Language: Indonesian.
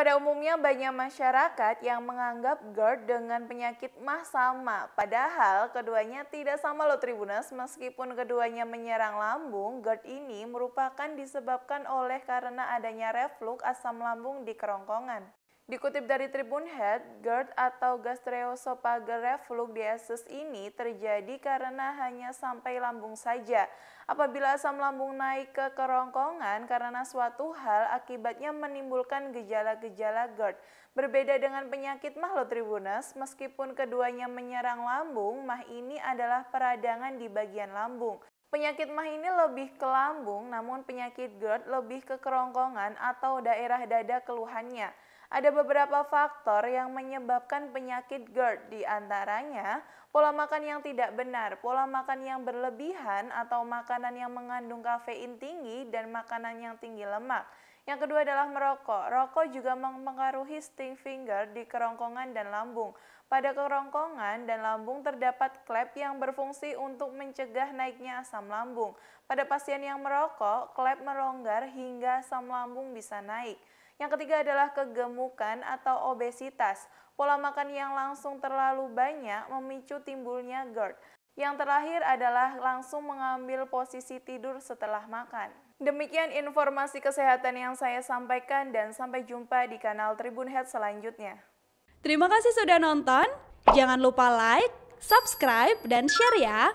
Pada umumnya banyak masyarakat yang menganggap GERD dengan penyakit mah sama, padahal keduanya tidak sama loh Tribunas meskipun keduanya menyerang lambung, GERD ini merupakan disebabkan oleh karena adanya reflux asam lambung di kerongkongan. Dikutip dari Tribun Head, GERD atau gastroesophageal reflux diasis ini terjadi karena hanya sampai lambung saja. Apabila asam lambung naik ke kerongkongan karena suatu hal akibatnya menimbulkan gejala-gejala GERD. Berbeda dengan penyakit mah lo Tribunas, meskipun keduanya menyerang lambung, mah ini adalah peradangan di bagian lambung. Penyakit mah ini lebih ke lambung, namun penyakit GERD lebih ke kerongkongan atau daerah dada keluhannya. Ada beberapa faktor yang menyebabkan penyakit GERD di antaranya pola makan yang tidak benar, pola makan yang berlebihan atau makanan yang mengandung kafein tinggi dan makanan yang tinggi lemak. Yang kedua adalah merokok. Rokok juga mempengaruhi sting finger di kerongkongan dan lambung. Pada kerongkongan dan lambung terdapat klep yang berfungsi untuk mencegah naiknya asam lambung. Pada pasien yang merokok, klep meronggar hingga asam lambung bisa naik. Yang ketiga adalah kegemukan atau obesitas. Pola makan yang langsung terlalu banyak memicu timbulnya GERD. Yang terakhir adalah langsung mengambil posisi tidur setelah makan. Demikian informasi kesehatan yang saya sampaikan dan sampai jumpa di kanal Tribun Head selanjutnya. Terima kasih sudah nonton. Jangan lupa like, subscribe, dan share ya.